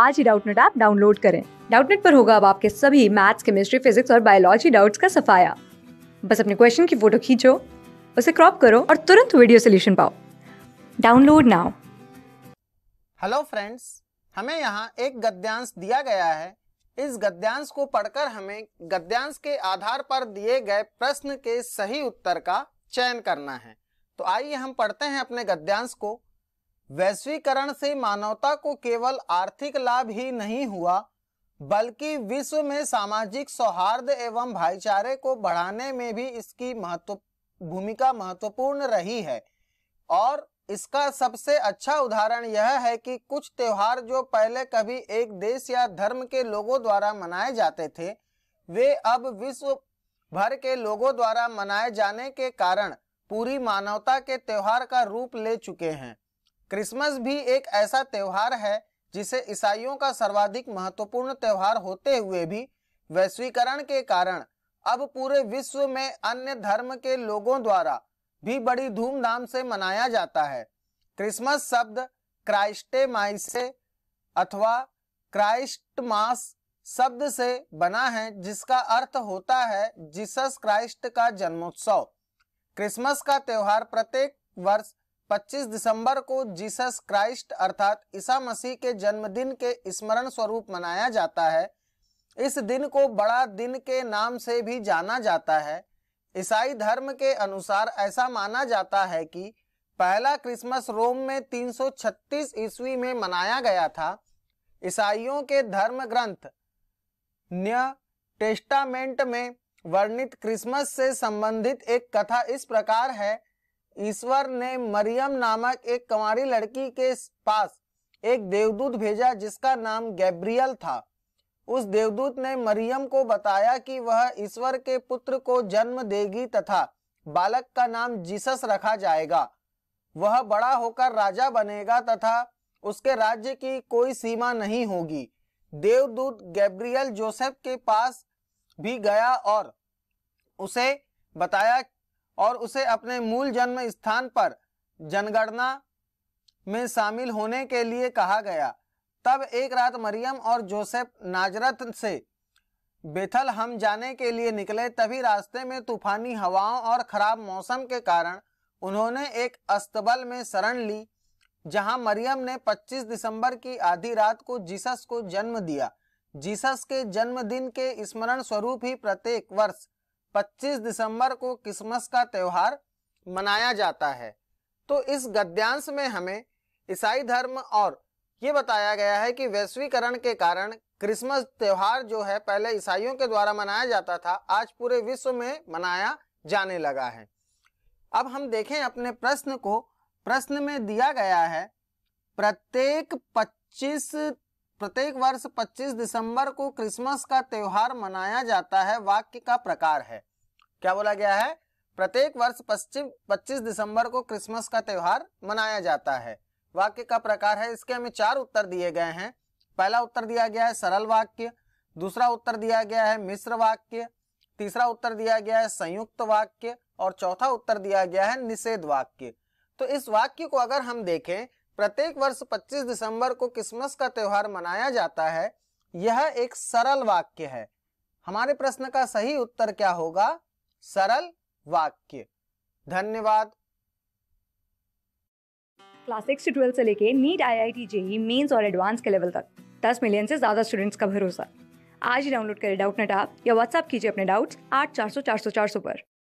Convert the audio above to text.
आज ही Doubtnut app download करें डाउटनेट पर होगा अब आपके सभी मैथ्स केमिस्ट्री फिजिक्स और बायोलॉजी डाउट्स का सफाया बस अपने क्वेश्चन की फोटो खींचो उसे क्रॉप करो और तुरंत वीडियो सोल्यूशन पाओ डाउनलोड नाउ हेलो फ्रेंड्स हमें यहाँ एक गद्यांश दिया गया है इस गद्यांश को पढ़कर हमें गद्यांश के आधार पर दिए गए प्रश्न के सही उत्तर का चयन करना है तो आइए हम पढ़ते हैं अपने गद्यांश को वैश्वीकरण से मानवता को केवल आर्थिक लाभ ही नहीं हुआ बल्कि विश्व में सामाजिक सौहार्द एवं भाईचारे को बढ़ाने में भी इसकी महत्व भूमिका महत्वपूर्ण रही है और इसका सबसे अच्छा उदाहरण यह है कि कुछ त्योहार जो पहले कभी एक देश या धर्म के लोगों द्वारा मनाए जाते थे वे अब विश्व भर के लोगों द्वारा मनाए जाने के कारण पूरी मानवता के त्योहार का रूप ले चुके हैं क्रिसमस भी एक ऐसा त्यौहार है जिसे ईसाइयों का सर्वाधिक महत्वपूर्ण त्यौहार होते हुए भी वैश्वीकरण के कारण अब पूरे विश्व में अन्य धर्म के लोगों द्वारा भी बड़ी धूमधाम से मनाया जाता है क्रिसमस शब्द क्राइस्टे माइसे अथवा क्राइस्ट मास शब्द से बना है जिसका अर्थ होता है जीसस क्राइस्ट का जन्मोत्सव क्रिसमस का त्यौहार प्रत्येक वर्ष 25 दिसंबर को जीसस क्राइस्ट अर्थात ईसा मसीह के जन्मदिन के स्मरण स्वरूप मनाया जाता है इस दिन को बड़ा दिन के नाम से भी जाना जाता है ईसाई धर्म के अनुसार ऐसा माना जाता है कि पहला क्रिसमस रोम में 336 ईस्वी में मनाया गया था ईसाइयों के धर्म ग्रंथ न्य टेस्टामेंट में वर्णित क्रिसमस से संबंधित एक कथा इस प्रकार है ईश्वर ने मरियम नामक एक कंवारी लड़की के पास एक देवदूत भेजा जिसका नाम गैब्रियल था उस देवदूत ने मरियम को बताया कि वह ईश्वर के पुत्र को जन्म देगी तथा बालक का नाम जीसस रखा जाएगा वह बड़ा होकर राजा बनेगा तथा उसके राज्य की कोई सीमा नहीं होगी देवदूत गैब्रियल जोसेफ के पास भी गया और उसे बताया और उसे अपने मूल जन्म स्थान पर जनगणना में शामिल होने के लिए कहा गया तब एक रात मरियम और जोसेफ नाजरत से बेथल हम जाने के लिए निकले तभी रास्ते में तूफानी हवाओं और खराब मौसम के कारण उन्होंने एक अस्तबल में शरण ली जहां मरियम ने 25 दिसंबर की आधी रात को जीसस को जन्म दिया जीसस के जन्मदिन के स्मरण स्वरूप ही प्रत्येक वर्ष 25 दिसंबर को क्रिसमस का त्यौहार मनाया जाता है तो इस गद्यांश में हमें ईसाई धर्म और ये बताया गया है कि वैश्वीकरण के कारण क्रिसमस त्यौहार जो है पहले ईसाइयों के द्वारा मनाया जाता था आज पूरे विश्व में मनाया जाने लगा है अब हम देखें अपने प्रश्न को प्रश्न में दिया गया है प्रत्येक 25 प्रत्येक वर्ष 25 दिसंबर को क्रिसमस का त्योहार मनाया जाता है वाक्य का प्रकार है क्या बोला गया है प्रत्येक वर्ष पश्चिम पच्चीस दिसंबर को क्रिसमस का त्योहार मनाया जाता है वाक्य का प्रकार है इसके हमें चार उत्तर दिए गए हैं पहला उत्तर दिया गया है सरल वाक्य दूसरा उत्तर दिया गया है मिश्र वाक्य तीसरा उत्तर दिया गया है संयुक्त वाक्य और चौथा उत्तर दिया गया है निषेध वाक्य तो इस वाक्य को अगर हम देखें प्रत्येक वर्ष 25 दिसंबर को क्रिसमस का त्यौहार मनाया जाता है यह एक सरल वाक्य है हमारे प्रश्न का सही उत्तर क्या होगा सरल वाक्य धन्यवाद क्लास सिक्स से ट्वेल्थ से लेके NEET I I T JEE mains और एडवांस के लेवल तक दस मिलियन से ज्यादा स्टूडेंट्स का भरोसा आज ही डाउनलोड करें डाउट नेट आप या व्हाट्सअप कीजिए अपने डाउट्स आठ चार सौ चार सौ चार सौ पर